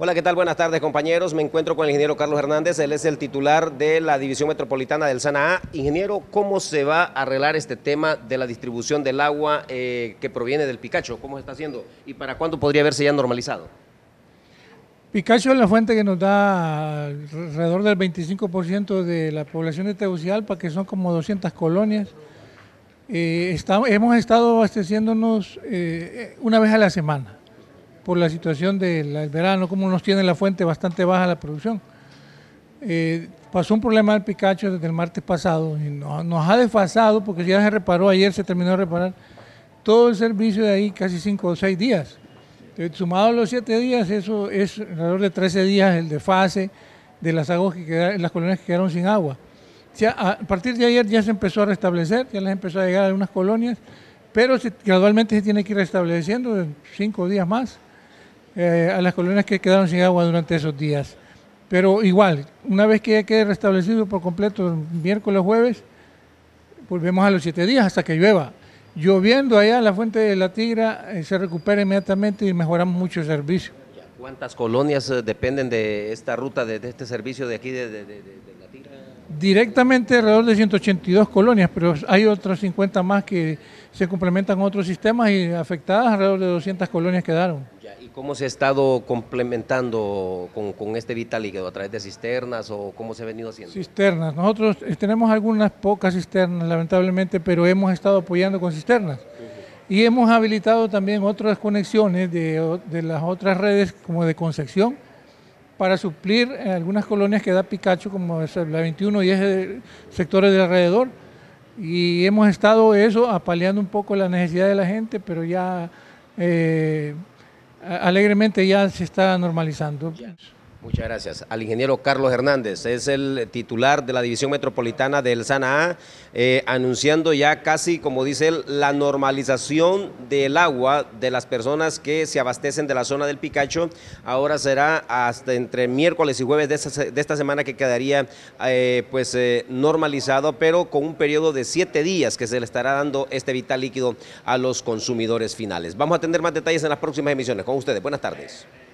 Hola, ¿qué tal? Buenas tardes, compañeros. Me encuentro con el ingeniero Carlos Hernández. Él es el titular de la División Metropolitana del SANA. Ingeniero, ¿cómo se va a arreglar este tema de la distribución del agua eh, que proviene del Picacho? ¿Cómo se está haciendo? ¿Y para cuándo podría haberse ya normalizado? Picacho es la fuente que nos da alrededor del 25% de la población de Tegucigalpa, que son como 200 colonias. Eh, hemos estado abasteciéndonos eh, una vez a la semana por la situación del verano, como nos tiene la fuente bastante baja la producción. Eh, pasó un problema al Picacho desde el martes pasado y nos ha desfasado porque ya se reparó, ayer se terminó de reparar todo el servicio de ahí casi 5 o 6 días. Eh, sumado a los 7 días, eso es alrededor de 13 días el desfase de las aguas que quedaron, las colonias que quedaron sin agua. a partir de ayer ya se empezó a restablecer, ya les empezó a llegar algunas colonias, pero gradualmente se tiene que ir restableciendo en 5 días más. Eh, a las colonias que quedaron sin agua durante esos días. Pero igual, una vez que quede restablecido por completo miércoles, jueves, volvemos a los siete días hasta que llueva. Lloviendo allá la fuente de la Tigra eh, se recupera inmediatamente y mejoramos mucho el servicio. ¿Cuántas colonias eh, dependen de esta ruta, de, este servicio de aquí de la Tigra? directamente alrededor de 182 colonias, pero hay otras 50 más que se complementan con otros sistemas y afectadas alrededor de 200 colonias quedaron. ¿Y cómo se ha estado complementando con, este vital líquido? ¿A través de cisternas o cómo se ha venido haciendo? Cisternas. Nosotros eh, tenemos algunas pocas cisternas, lamentablemente, pero hemos estado apoyando con cisternas. Y hemos habilitado también otras conexiones de, de las otras redes, como de Concepción, para suplir algunas colonias que da Pikachu, como la 21 y ese sectores de alrededor. Y hemos estado eso, apaleando un poco la necesidad de la gente, pero ya eh, alegremente ya se está normalizando. Muchas gracias. Al ingeniero Carlos Hernández, es el titular de la División Metropolitana del Sanaa eh, anunciando ya casi, como dice él, la normalización del agua de las personas que se abastecen de la zona del Picacho. Ahora será hasta entre miércoles y jueves de esta, semana que quedaría eh, pues eh, normalizado, pero con un periodo de siete días que se le estará dando este vital líquido a los consumidores finales. Vamos a tener más detalles en las próximas emisiones. Con ustedes, buenas tardes.